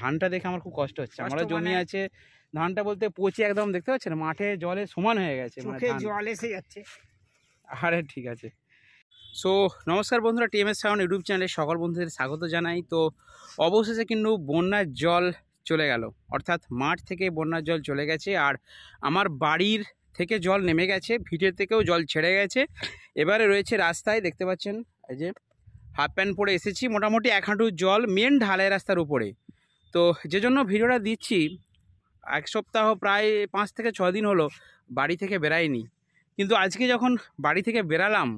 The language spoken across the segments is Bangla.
ধানটা দেখে আমার খুব কষ্ট হচ্ছে আমার জমি মানে? আছে ধানটা বলতে পচে একদম দেখতে পাচ্ছেন মাঠে জলে সমান হয়ে গেছে মানে জল এসে যাচ্ছে আরে ঠিক আছে সো নমস্কার বন্ধুরা টিএমএস সাউন্ড ইউটিউব চ্যানেলে সকল বন্ধুদের স্বাগত জানাই তো অবশেষে কিন্তু বন্যার জল চলে গেল অর্থাৎ মাঠ থেকে বন্যার জল চলে গেছে আর আমার বাড়ির থেকে জল নেমে গেছে ভিটের থেকেও জল ছেড়ে গেছে এবারে রয়েছে রাস্তায় দেখতে পাচ্ছেন এই যে হাফ প্যান্ট পরে এসেছি মোটামুটি এক হাঁটু জল মেন ঢালাই রাস্তার উপরে তো যে জন্য ভিডিওটা দিচ্ছি এক সপ্তাহ প্রায় পাঁচ থেকে ছ দিন হলো বাড়ি থেকে বেরাইনি কিন্তু আজকে যখন বাড়ি থেকে বেরালাম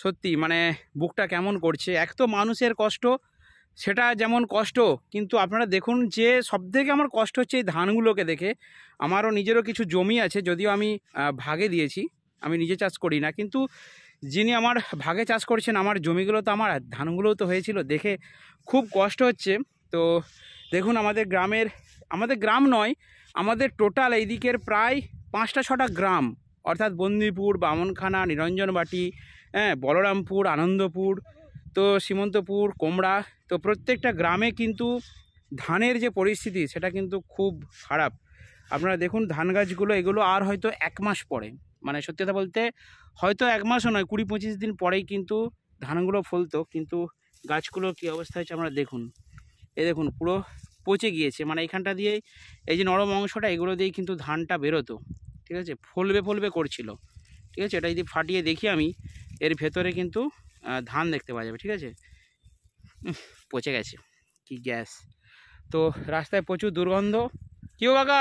সত্যি মানে বুকটা কেমন করছে এক তো মানুষের কষ্ট সেটা যেমন কষ্ট কিন্তু আপনারা দেখুন যে সবথেকে আমার কষ্ট হচ্ছে এই ধানগুলোকে দেখে আমারও নিজেরও কিছু জমি আছে যদিও আমি ভাগে দিয়েছি আমি নিজে চাষ করি না কিন্তু যিনি আমার ভাগে চাষ করছেন আমার জমিগুলো তো আমার ধানগুলোও তো হয়েছিল দেখে খুব কষ্ট হচ্ছে তো দেখুন আমাদের গ্রামের আমাদের গ্রাম নয় আমাদের টোটাল এই দিকের প্রায় পাঁচটা ছটা গ্রাম অর্থাৎ বন্দিপুর বামনখানা নিরঞ্জনবাটি হ্যাঁ বলরামপুর আনন্দপুর তো সীমন্তপুর কোমড়া তো প্রত্যেকটা গ্রামে কিন্তু ধানের যে পরিস্থিতি সেটা কিন্তু খুব খারাপ আপনারা দেখুন ধান গাছগুলো এগুলো আর হয়তো এক মাস পরে মানে সত্যি কথা বলতে হয়তো এক মাসও নয় কুড়ি পঁচিশ দিন পরেই কিন্তু ধানগুলো ফলতো কিন্তু গাছগুলো কী অবস্থা হয়েছে আমরা দেখুন এ দেখুন পুরো পচে গিয়েছে মানে এখানটা দিয়ে এই যে নরম অংশটা এগুলো দিয়েই কিন্তু ধানটা বেরোতো ঠিক আছে ফলবে ফলবে করছিল ঠিক আছে এটা যদি ফাটিয়ে দেখি আমি এর ভেতরে কিন্তু ধান দেখতে পাওয়া যাবে ঠিক আছে পচে গেছে কি গ্যাস তো রাস্তায় প্রচুর দুর্গন্ধ কেউ কাকা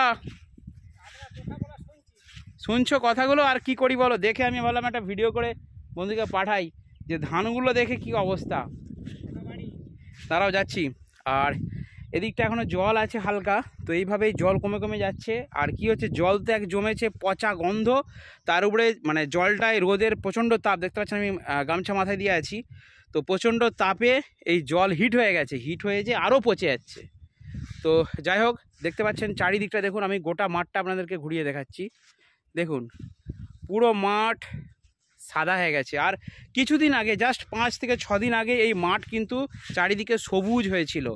শুনছো কথাগুলো আর কি করি বলো দেখে আমি বললাম একটা ভিডিও করে বন্ধুকে পাঠাই যে ধানগুলো দেখে কি অবস্থা তারাও যাচ্ছি আর এদিকটা এখনও জল আছে হালকা তো এইভাবেই জল কমে কমে যাচ্ছে আর কি হচ্ছে জল তো এক জমেছে পচা গন্ধ তার উপরে মানে জলটায় রোদের প্রচণ্ড তাপ দেখতে পাচ্ছেন আমি গামছা মাথায় দিয়ে আছি তো প্রচণ্ড তাপে এই জল হিট হয়ে গেছে হিট হয়ে যে আরও পচে যাচ্ছে তো যাই হোক দেখতে পাচ্ছেন চারিদিকটা দেখুন আমি গোটা মাঠটা আপনাদেরকে ঘুরিয়ে দেখাচ্ছি দেখুন পুরো মাঠ সাদা হয়ে গেছে আর কিছুদিন আগে জাস্ট পাঁচ থেকে দিন আগে এই মাঠ কিন্তু চারিদিকে সবুজ হয়েছিল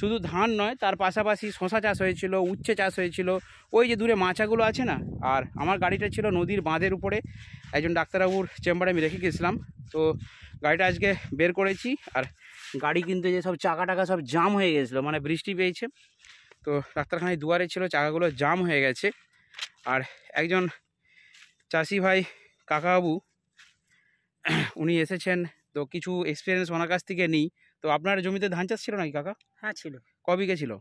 শুধু ধান নয় তার পাশাপাশি শশা চাষ হয়েছিল উচ্ছে চাষ হয়েছিল ওই যে দূরে মাচাগুলো আছে না আর আমার গাড়িটা ছিল নদীর বাঁধের উপরে একজন ডাক্তারবাবুর চেম্বারে আমি রেখে গেছিলাম তো গাড়িটা আজকে বের করেছি আর গাড়ি কিন্তু যে সব চাকা টাকা সব জাম হয়ে গেছিলো মানে বৃষ্টি পেয়েছে তো ডাক্তারখানায় দুয়ারে ছিল চাকাগুলো জাম হয়ে গেছে আর একজন চাষি ভাই কাকাবাবু উনি এসেছেন তো কিছু এক্সপিরিয়েন্স ওনার কাছ থেকে নিই তো আপনার জমিতে ধান চাষ ছিল নাকি কাকা হ্যাঁ ছিল কবি বিঘে ছিল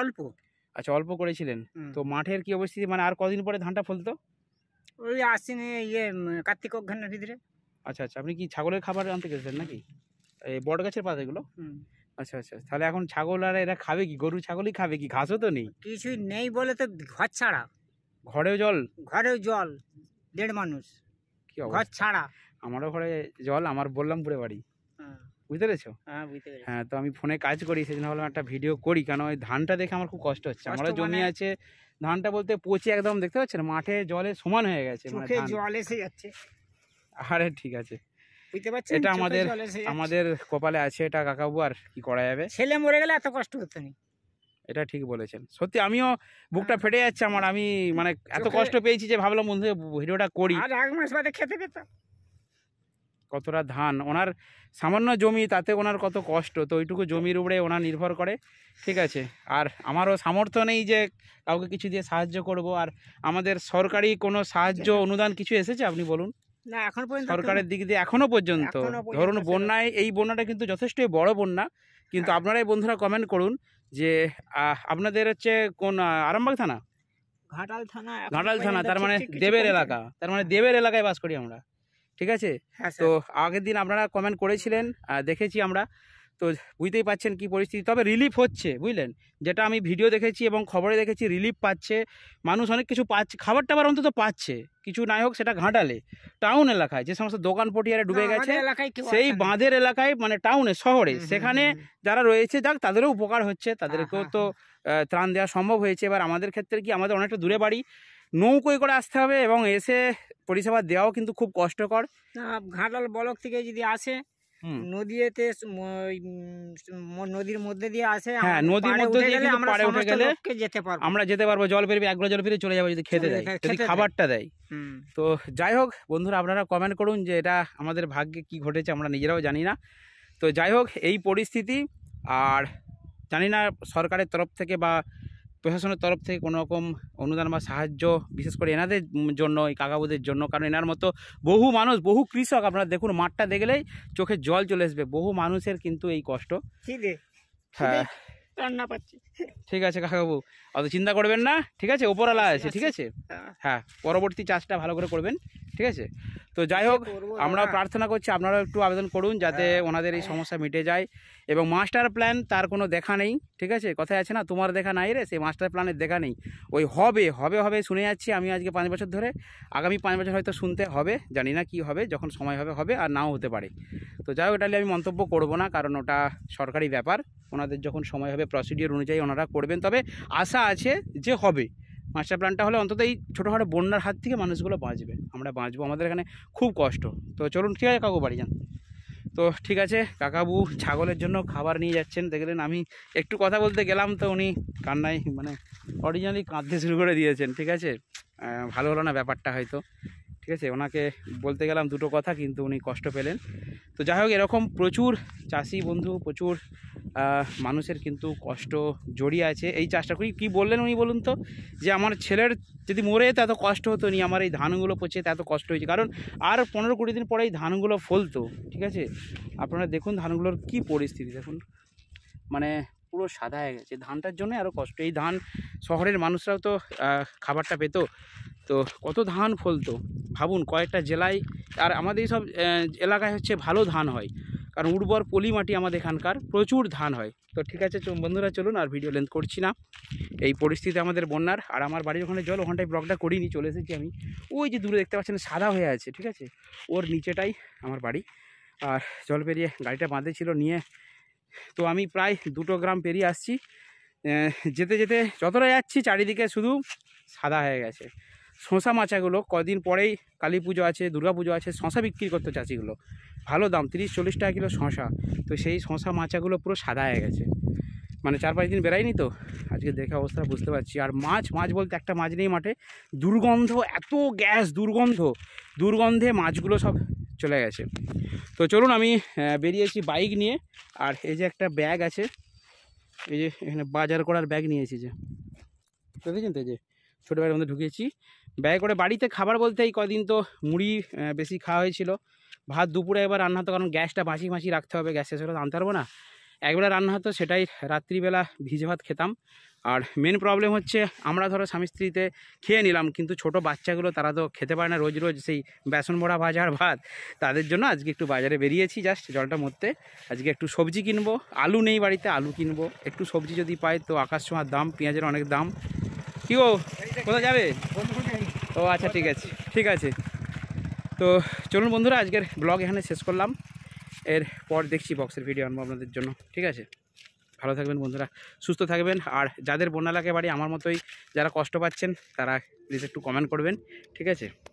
অল্প আচ্ছা অল্প করেছিলেন তো মাঠের কি অবস্থিতি মানে আর কদিন পরে ধানটা ফলতো ওই আসিনে ইয়ে কার্তিক অঘ্রানের ভিতরে আচ্ছা আচ্ছা আপনি কি ছাগলের খাবার আনতে গেছিলেন নাকি এই বট গাছের পাতাগুলো আচ্ছা আচ্ছা তাহলে এখন ছাগল আর এরা খাবে কি গরু ছাগলই খাবে কি ঘাসও তো নেই কিছুই নেই বলে তো ঘর ছাড়া ঘরেও জল ঘরেও জল দেড় মানুষ কি ঘর ছাড়া আমারও ঘরে জল আমার বললামপুরে বাড়ি হ্যাঁ। বুঝতে পেরেছো হ্যাঁ, হ্যাঁ তো আমি ফোনে কাজ করি সেদিন ভাবলাম একটা ভিডিও করি কেন ওই ধানটা দেখে আমার খুব কষ্ট হচ্ছে আমারও জমি মানে? আছে ধানটা বলতে পচে একদম দেখতে পাচ্ছেন মাঠে জলে সমান হয়ে গেছে মানে জল এসে যাচ্ছে আরে ঠিক আছে এটা আমাদের আমাদের কপালে আছে এটা কাকাবু আর কি করা যাবে ছেলে মরে গেলে এত কষ্ট হতো না এটা ঠিক বলেছেন সত্যি আমিও বুকটা হ্যাঁ। ফেটে যাচ্ছে আমার আমি মানে এত কষ্ট পেয়েছি যে ভাবলাম বন্ধু ভিডিওটা করি আর এক মাস বাদে খেতে পেতাম কতটা ধান ওনার সামান্য জমি তাতে ওনার কত কষ্ট তো ওইটুকু জমির উপরে ওনার নির্ভর করে ঠিক আছে আর আমারও সামর্থ্য নেই যে কাউকে কিছু দিয়ে সাহায্য করব আর আমাদের সরকারি কোনো সাহায্য অনুদান কিছু এসেছে আপনি বলুন না এখন পর্যন্ত সরকারের দিক দিয়ে এখনও পর্যন্ত ধরুন বন্যায় এই বন্যাটা কিন্তু যথেষ্টই বড় বন্যা কিন্তু হ্যাঁ। আপনারাই বন্ধুরা কমেন্ট করুন যে আপনাদের হচ্ছে কোন আরামবাগ থানা ঘাটাল থানা ঘাটাল থানা তার মানে দেবের এলাকা তার মানে দেবের এলাকায় বাস করি আমরা ঠিক আছে হ্যাঁ, তো আগের দিন আপনারা কমেন্ট করেছিলেন দেখেছি আমরা তো বুঝতেই পাচ্ছেন কি পরিস্থিতি তবে রিলিফ হচ্ছে বুঝলেন যেটা আমি ভিডিও দেখেছি এবং খবরে দেখেছি রিলিফ পাচ্ছে মানুষ অনেক কিছু পাচ্ছে খাবার টাবার অন্তত পাচ্ছে কিছু নাই হোক সেটা ঘাঁটালে টাউন এলাকায় যে সমস্ত দোকান পটিয়ারে ডুবে গেছে সেই বাঁধের এলাকায় মানে টাউনে শহরে সেখানে যারা রয়েছে যাক তাদেরও উপকার হচ্ছে তাদেরকেও হ্যাঁ, হ্যাঁ, তো ত্রাণ দেওয়া সম্ভব হয়েছে এবার আমাদের ক্ষেত্রে কি আমাদের অনেকটা দূরে বাড়ি নৌকোই করে আসতে হবে এবং এসে পরিষেবা দেওয়াও কিন্তু খুব কষ্টকর ঘাটাল বলক থেকে যদি আসে নদীতে নদীর মধ্যে দিয়ে আসে হ্যাঁ, আমরা যেতে পারবো জল একগুলো জল চলে যাবো যদি খেতে দেয় খাবারটা দেয় তো যাই হোক বন্ধুরা আপনারা কমেন্ট করুন যে এটা আমাদের ভাগ্যে কি ঘটেছে আমরা নিজেরাও জানি না তো যাই হোক এই পরিস্থিতি আর জানি না সরকারের তরফ থেকে বা প্রশাসনের তরফ থেকে কোনো রকম অনুদান বা সাহায্য বিশেষ করে এনাদের জন্য এই কাকাবুদের জন্য কারণ এনার মতো বহু মানুষ বহু কৃষক আপনারা দেখুন মাঠটা দেখলেই চোখে জল চলে আসবে বহু মানুষের কিন্তু এই কষ্ট হ্যাঁ ঠিক আছে কাকাবু অত চিন্তা করবেন না ঠিক আছে ওপরওয়ালা আছে আচ্ছা, ঠিক আচ্ছা। আছে হ্যাঁ।, হ্যাঁ পরবর্তী চাষটা ভালো করে করবেন ঠিক আছে তো যাই আচ্ছা, হোক আমরা প্রার্থনা করছি আপনারা একটু আবেদন করুন যাতে হ্যাঁ। ওনাদের এই হ্যাঁ। সমস্যা মিটে যায় এবং মাস্টার প্ল্যান তার কোনো দেখা নেই ঠিক আছে কথায় আছে না তোমার দেখা নাই রে সেই মাস্টার প্ল্যানের দেখা নেই ওই হবে হবে হবে শুনে যাচ্ছি আমি আজকে পাঁচ বছর ধরে আগামী পাঁচ বছর হয়তো শুনতে হবে জানি না কি হবে যখন সময় হবে হবে আর নাও হতে পারে তো যাই হোক এটা আমি মন্তব্য করব না কারণ ওটা সরকারি ব্যাপার ওনাদের যখন সময় হবে প্রসিডিওর অনুযায়ী ওনারা করবেন তবে আশা আছে যে হবে মাস্টার প্ল্যানটা হলে অন্তত এই ছোটোখাটো বন্যার হাত থেকে মানুষগুলো বাঁচবে আমরা বাঁচবো আমাদের এখানে খুব কষ্ট তো চলুন ঠিক আছে কাকু বাড়ি যান তো ঠিক আছে কাকাবু ছাগলের জন্য খাবার নিয়ে যাচ্ছেন দেখলেন আমি একটু কথা বলতে গেলাম তো উনি কান্নায় মানে অরিজিনালি কাঁদতে শুরু করে দিয়েছেন ঠিক আছে ভালো হলো না ব্যাপারটা হয়তো ঠিক আছে ওনাকে বলতে গেলাম দুটো কথা কিন্তু উনি কষ্ট পেলেন তো যাই হোক এরকম প্রচুর চাষি বন্ধু প্রচুর মানুষের কিন্তু কষ্ট জড়িয়ে আছে এই চাষটা করি কী বললেন উনি বলুন তো যে আমার ছেলের যদি মরে যেত এত কষ্ট হতো নি আমার এই ধানগুলো পচে এত কষ্ট হয়েছে কারণ আর পনেরো কুড়ি দিন পরে এই ধানগুলো ফলতো ঠিক আছে আপনারা দেখুন ধানগুলোর কি পরিস্থিতি দেখুন মানে পুরো সাদা হয়ে গেছে ধানটার জন্য আরও কষ্ট এই ধান শহরের মানুষরাও তো খাবারটা পেতো তো কত ধান ফলতো ভাবুন কয়েকটা জেলায় আর আমাদের সব এলাকায় হচ্ছে ভালো ধান হয় কারণ উর্বর পলি মাটি আমাদের এখানকার প্রচুর ধান হয় তো ঠিক আছে বন্ধুরা চলুন আর ভিডিও লেন্থ করছি না এই পরিস্থিতি আমাদের বন্যার আর আমার বাড়ির ওখানে জল ওখানটায় ব্লকটা করিনি চলে এসেছি আমি ওই যে দূরে দেখতে পাচ্ছেন সাদা হয়ে আছে ঠিক আছে ওর নিচেটাই আমার বাড়ি আর জল পেরিয়ে গাড়িটা বাঁধে ছিল নিয়ে তো আমি প্রায় দুটো গ্রাম পেরিয়ে আসছি যেতে যেতে যতটা যাচ্ছি চারিদিকে শুধু সাদা হয়ে গেছে শশা মাচাগুলো কদিন পরেই কালী পুজো আছে দুর্গা পুজো আছে শশা বিক্রি করতো চাষিগুলো ভালো দাম তিরিশ চল্লিশ টাকা কিলো শশা তো সেই শশা মাচাগুলো পুরো সাদা হয়ে গেছে মানে চার পাঁচ দিন বেড়াইনি তো আজকে দেখে অবস্থা বুঝতে পারছি আর মাছ মাছ বলতে একটা মাছ নেই মাঠে দুর্গন্ধ এত গ্যাস দুর্গন্ধ দুর্গন্ধে মাছগুলো সব চলে গেছে তো চলুন আমি বেরিয়েছি বাইক নিয়ে আর এই যে একটা ব্যাগ আছে এই যে এখানে বাজার করার ব্যাগ নিয়েছি যে দেখেছেন তো যে ছোটোবেলার মধ্যে ঢুকিয়েছি ব্যয় করে বাড়িতে খাবার বলতে এই কদিন তো মুড়ি বেশি খাওয়া হয়েছিল ভাত দুপুরে এবার রান্না হতো কারণ গ্যাসটা বাঁচি বাঁচি রাখতে হবে গ্যাসে সেটা আনতে পারবো না একবেলা রান্না হতো সেটাই রাত্রিবেলা ভিজে ভাত খেতাম আর মেন প্রবলেম হচ্ছে আমরা ধরো স্বামী স্ত্রীতে খেয়ে নিলাম কিন্তু ছোট বাচ্চাগুলো তারা তো খেতে পারে না রোজ রোজ সেই বেসন ভরা ভাজার ভাত তাদের জন্য আজকে একটু বাজারে বেরিয়েছি জাস্ট জলটা মরতে আজকে একটু সবজি কিনবো আলু নেই বাড়িতে আলু কিনবো একটু সবজি যদি পাই তো আকাশ ছোঁয়ার দাম পেঁয়াজের অনেক দাম কি গো কোথায় যাবে ও আচ্ছা ঠিক আছে ঠিক আছে তো চলুন বন্ধুরা আজকের ব্লগ এখানে শেষ করলাম এর পর দেখছি বক্সের ভিডিও আনবো আপনাদের জন্য ঠিক আছে ভালো থাকবেন বন্ধুরা সুস্থ থাকবেন আর যাদের বন্যা লাগে বাড়ি আমার মতোই যারা কষ্ট পাচ্ছেন তারা প্লিজ একটু কমেন্ট করবেন ঠিক আছে